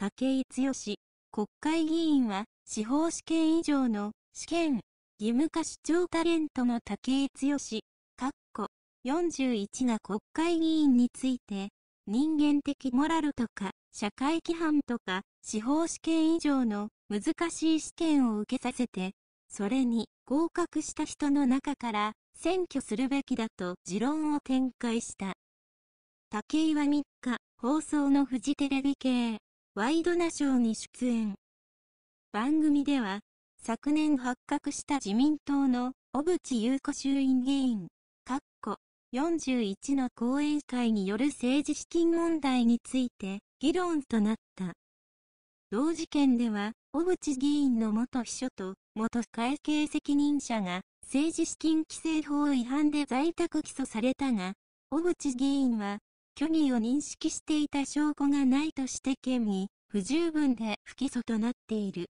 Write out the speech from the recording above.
武井剛、国会議員は、司法試験以上の試験、義務化主張タレントの武井剛、括弧41が国会議員について、人間的モラルとか、社会規範とか、司法試験以上の難しい試験を受けさせて、それに合格した人の中から選挙するべきだと持論を展開した。武井は3日、放送のフジテレビ系。ワイドナショーに出演。番組では、昨年発覚した自民党の小渕優子衆院議員、括弧41の講演会による政治資金問題について議論となった。同事件では、小渕議員の元秘書と元会計責任者が政治資金規正法違反で在宅起訴されたが、小渕議員は虚偽を認識していた証拠がないとして嫌疑、不十分で不起訴となっている。